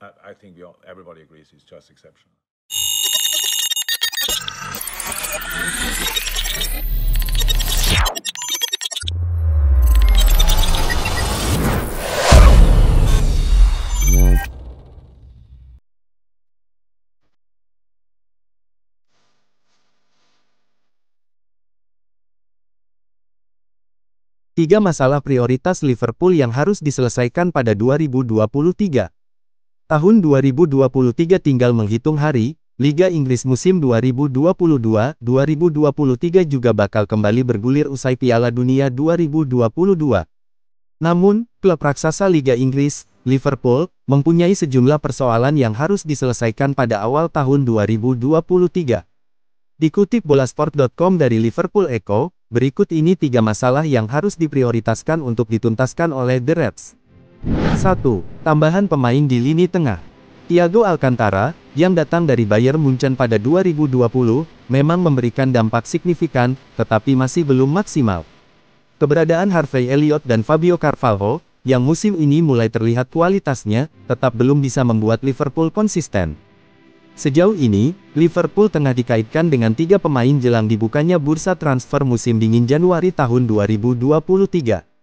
I, I think all, everybody agrees he's just exceptional. Tiga masalah prioritas Liverpool yang harus diselesaikan pada 2023. Tahun 2023 tinggal menghitung hari, Liga Inggris musim 2022-2023 juga bakal kembali bergulir usai Piala Dunia 2022. Namun, klub raksasa Liga Inggris, Liverpool, mempunyai sejumlah persoalan yang harus diselesaikan pada awal tahun 2023. Dikutip bolasport.com dari Liverpool Echo, berikut ini tiga masalah yang harus diprioritaskan untuk dituntaskan oleh The Reds. 1. Tambahan pemain di lini tengah. Thiago Alcantara, yang datang dari Bayern Munchen pada 2020, memang memberikan dampak signifikan, tetapi masih belum maksimal. Keberadaan Harvey Elliott dan Fabio Carvalho, yang musim ini mulai terlihat kualitasnya, tetap belum bisa membuat Liverpool konsisten. Sejauh ini, Liverpool tengah dikaitkan dengan tiga pemain jelang dibukanya bursa transfer musim dingin Januari tahun 2023.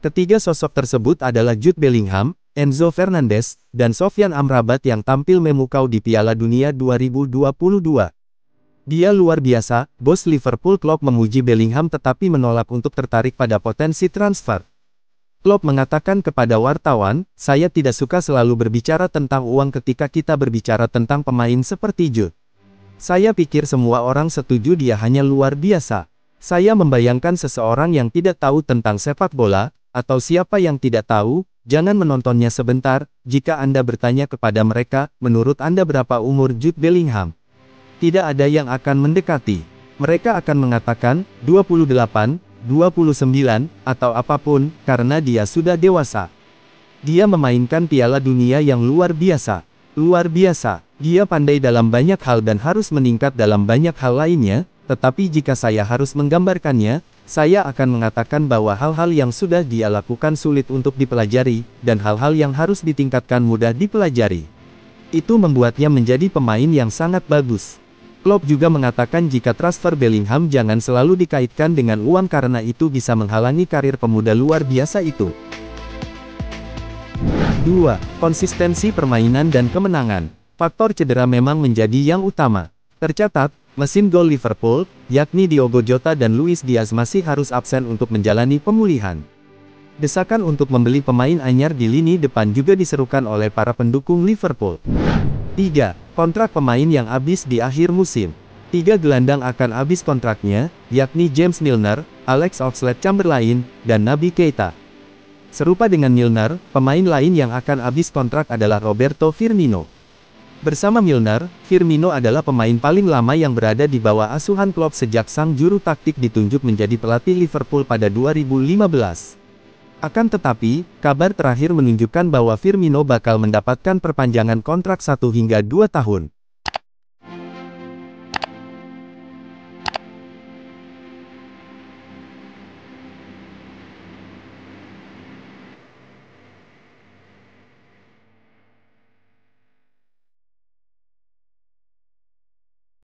Ketiga sosok tersebut adalah Jude Bellingham, Enzo Fernandez, dan Sofyan Amrabat yang tampil memukau di Piala Dunia 2022. Dia luar biasa, bos Liverpool Klopp memuji Bellingham tetapi menolak untuk tertarik pada potensi transfer. Klopp mengatakan kepada wartawan, saya tidak suka selalu berbicara tentang uang ketika kita berbicara tentang pemain seperti Jude. Saya pikir semua orang setuju dia hanya luar biasa. Saya membayangkan seseorang yang tidak tahu tentang sepak bola, atau siapa yang tidak tahu, jangan menontonnya sebentar, jika Anda bertanya kepada mereka, menurut Anda berapa umur Jude Bellingham? Tidak ada yang akan mendekati. Mereka akan mengatakan, 28, 29, atau apapun, karena dia sudah dewasa. Dia memainkan piala dunia yang luar biasa. Luar biasa, dia pandai dalam banyak hal dan harus meningkat dalam banyak hal lainnya, tetapi jika saya harus menggambarkannya, saya akan mengatakan bahwa hal-hal yang sudah dia lakukan sulit untuk dipelajari, dan hal-hal yang harus ditingkatkan mudah dipelajari. Itu membuatnya menjadi pemain yang sangat bagus. Klopp juga mengatakan jika transfer Bellingham jangan selalu dikaitkan dengan uang karena itu bisa menghalangi karir pemuda luar biasa itu. 2. Konsistensi permainan dan kemenangan. Faktor cedera memang menjadi yang utama. Tercatat, Mesin gol Liverpool, yakni Diogo Jota dan Luis Diaz masih harus absen untuk menjalani pemulihan. Desakan untuk membeli pemain anyar di lini depan juga diserukan oleh para pendukung Liverpool. 3. Kontrak pemain yang habis di akhir musim. Tiga gelandang akan habis kontraknya, yakni James Milner, Alex Oxlade-Chamberlain, dan Nabi Keita. Serupa dengan Milner, pemain lain yang akan habis kontrak adalah Roberto Firmino. Bersama Milner, Firmino adalah pemain paling lama yang berada di bawah asuhan Klopp sejak sang juru taktik ditunjuk menjadi pelatih Liverpool pada 2015. Akan tetapi, kabar terakhir menunjukkan bahwa Firmino bakal mendapatkan perpanjangan kontrak 1 hingga 2 tahun.